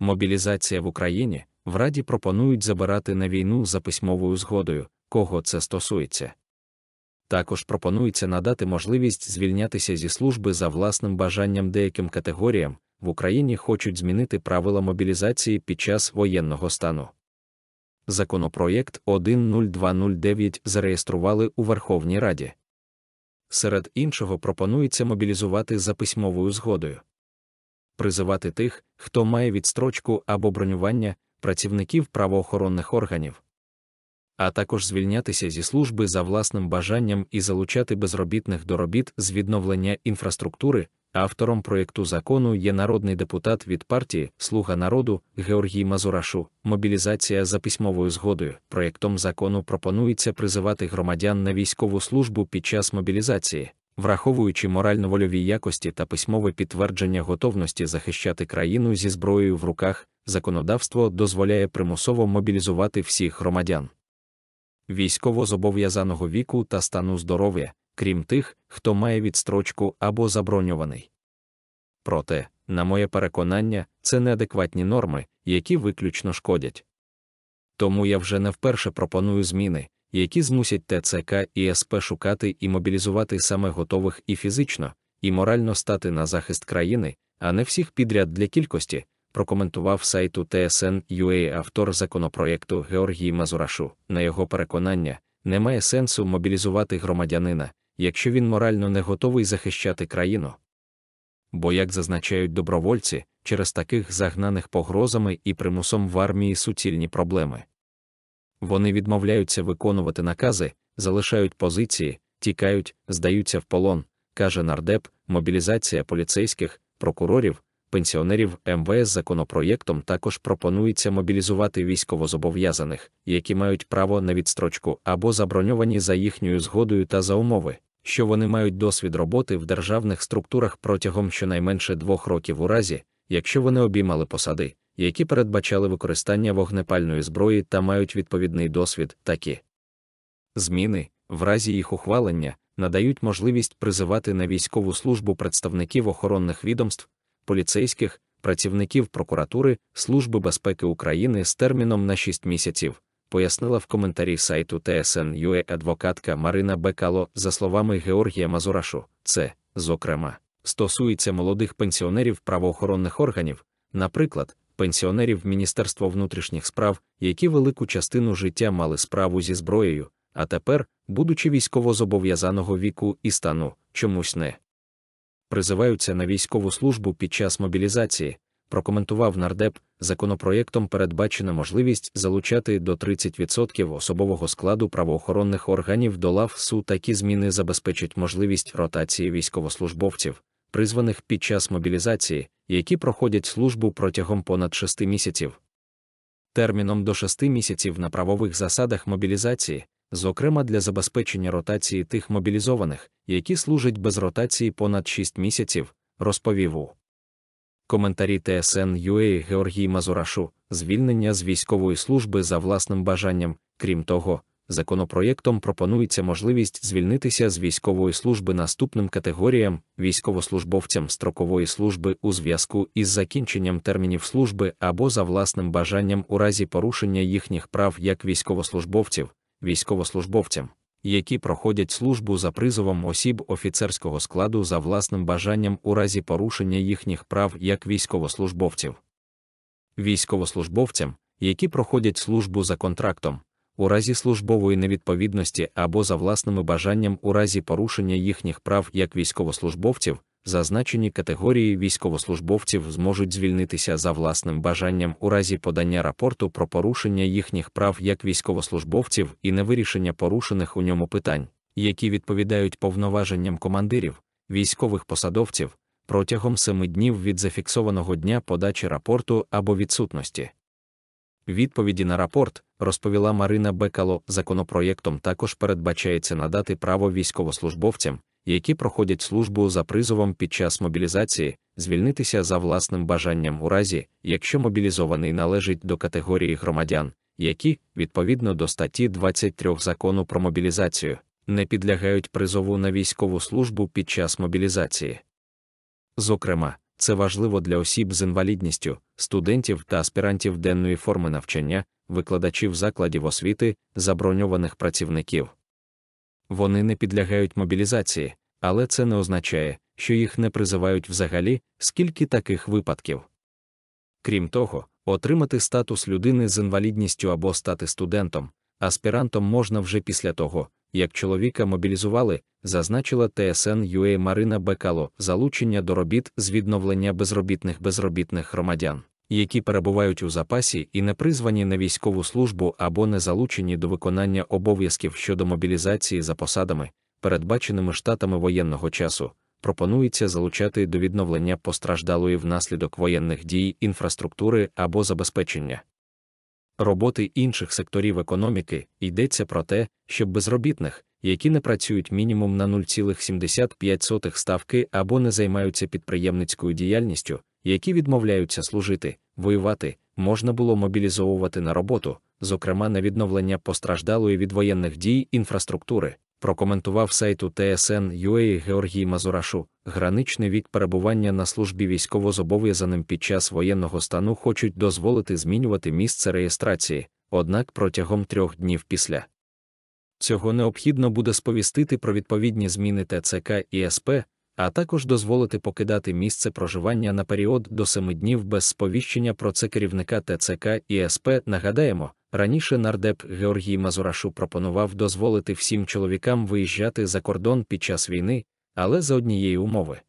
мобілізація в Україні в Раді пропонують забирати на війну за письмовою згодою, кого це стосується. Також пропонується надати можливість звільнятися зі служби за власним бажанням деяким категоріям в Україні хочуть змінити правила мобілізації під час воєнного стану. Законопроєкт 10209 зареєстрували у Верховній Раді. Серед іншого пропонується мобілізувати за письмовою згодою призивати тих, хто має відстрочку або бронювання працівників правоохоронних органів, а також звільнятися зі служби за власним бажанням і залучати безробітних до робіт з відновлення інфраструктури. Автором проєкту закону є народний депутат від партії Слуга народу Георгій Мазурашу. Мобілізація за письмовою згодою. Проєктом закону пропонується призивати громадян на військову службу під час мобілізації, враховуючи морально-вольові якості та письмове підтвердження готовності захищати країну зі зброєю в руках, законодавство дозволяє примусово мобілізувати всіх громадян військово зобов'язаного віку та стану здоров'я, крім тих, хто має відстрочку або заброньований. Проте, на моє переконання, це неадекватні норми, які виключно шкодять. Тому я вже не вперше пропоную зміни, які змусять ТЦК і СП шукати і мобілізувати саме готових і фізично, і морально стати на захист країни, а не всіх підряд для кількості, прокоментував сайту TSN.ua е автор законопроєкту Георгій Мазурашу. На його переконання, немає сенсу мобілізувати громадянина, якщо він морально не готовий захищати країну. Бо, як зазначають добровольці, через таких загнаних погрозами і примусом в армії суцільні проблеми. Вони відмовляються виконувати накази, залишають позиції, тікають, здаються в полон, каже нардеп, мобілізація поліцейських, прокурорів, пенсіонерів МВС законопроєктом також пропонується мобілізувати військовозобов'язаних, які мають право на відстрочку або заброньовані за їхньою згодою та за умови, що вони мають досвід роботи в державних структурах протягом щонайменше двох років у разі, якщо вони обіймали посади які передбачали використання вогнепальної зброї та мають відповідний досвід, такі зміни, в разі їх ухвалення, надають можливість призивати на військову службу представників охоронних відомств, поліцейських, працівників прокуратури, Служби безпеки України з терміном на 6 місяців. Пояснила в коментарі сайту TSN.ua е адвокатка Марина Бекало, за словами Георгія Мазурашу, це, зокрема, стосується молодих пенсіонерів правоохоронних органів, наприклад, пенсіонерів Міністерства внутрішніх справ, які велику частину життя мали справу зі зброєю, а тепер, будучи військовозобов'язаного віку і стану, чомусь не призиваються на військову службу під час мобілізації, прокоментував нардеп. Законопроєктом передбачена можливість залучати до 30% особового складу правоохоронних органів до лав СУ такі зміни забезпечать можливість ротації військовослужбовців, призваних під час мобілізації, які проходять службу протягом понад шести місяців. Терміном до шести місяців на правових засадах мобілізації, зокрема для забезпечення ротації тих мобілізованих, які служать без ротації понад шість місяців, розповів у коментарі ТСН ЮЕ Георгій Мазурашу звільнення з військової служби за власним бажанням, крім того, Законопроєктом пропонується можливість звільнитися з військової служби наступним категоріям військовослужбовцям строкової служби у зв'язку із закінченням термінів служби або за власним бажанням у разі порушення їхніх прав як військовослужбовців, військовослужбовцям, які проходять службу за призовом осіб офіцерського складу за власним бажанням у разі порушення їхніх прав як військовослужбовців, військовослужбовцям, які проходять службу за контрактом у разі службової невідповідності або за власними бажанням у разі порушення їхніх прав як військовослужбовців, зазначені категорії військовослужбовців зможуть звільнитися за власним бажанням у разі подання рапорту про порушення їхніх прав як військовослужбовців і невирішення порушених у ньому питань, які відповідають повноваженням командирів, військових посадовців протягом семи днів від зафіксованого дня подачі рапорту або відсутності. Відповіді на рапорт, розповіла Марина Бекало, законопроєктом також передбачається надати право військовослужбовцям, які проходять службу за призовом під час мобілізації, звільнитися за власним бажанням у разі, якщо мобілізований належить до категорії громадян, які, відповідно до статті 23 закону про мобілізацію, не підлягають призову на військову службу під час мобілізації. Зокрема, це важливо для осіб з інвалідністю, студентів та аспірантів денної форми навчання, викладачів закладів освіти, заброньованих працівників. Вони не підлягають мобілізації, але це не означає, що їх не призивають взагалі, скільки таких випадків. Крім того, отримати статус людини з інвалідністю або стати студентом, аспірантом можна вже після того, як чоловіка мобілізували, зазначила ТСН ЮЕ Марина Бекало залучення до робіт з відновлення безробітних безробітних громадян, які перебувають у запасі і не призвані на військову службу або не залучені до виконання обов'язків щодо мобілізації за посадами, передбаченими штатами воєнного часу. Пропонується залучати до відновлення постраждалої внаслідок воєнних дій інфраструктури або забезпечення роботи інших секторів економіки йдеться про те, щоб безробітних, які не працюють мінімум на 0,75 ставки або не займаються підприємницькою діяльністю, які відмовляються служити, воювати, можна було мобілізовувати на роботу, зокрема на відновлення постраждалої від воєнних дій інфраструктури прокоментував сайту ТСН TSN.ua Георгій Мазурашу, граничний вік перебування на службі військовозобов'язаним під час воєнного стану хочуть дозволити змінювати місце реєстрації, однак протягом трьох днів після. Цього необхідно буде сповістити про відповідні зміни ТЦК і СП, а також дозволити покидати місце проживання на період до семи днів без сповіщення про це керівника ТЦК і СП. Нагадаємо, раніше нардеп Георгій Мазурашу пропонував дозволити всім чоловікам виїжджати за кордон під час війни, але за однієї умови.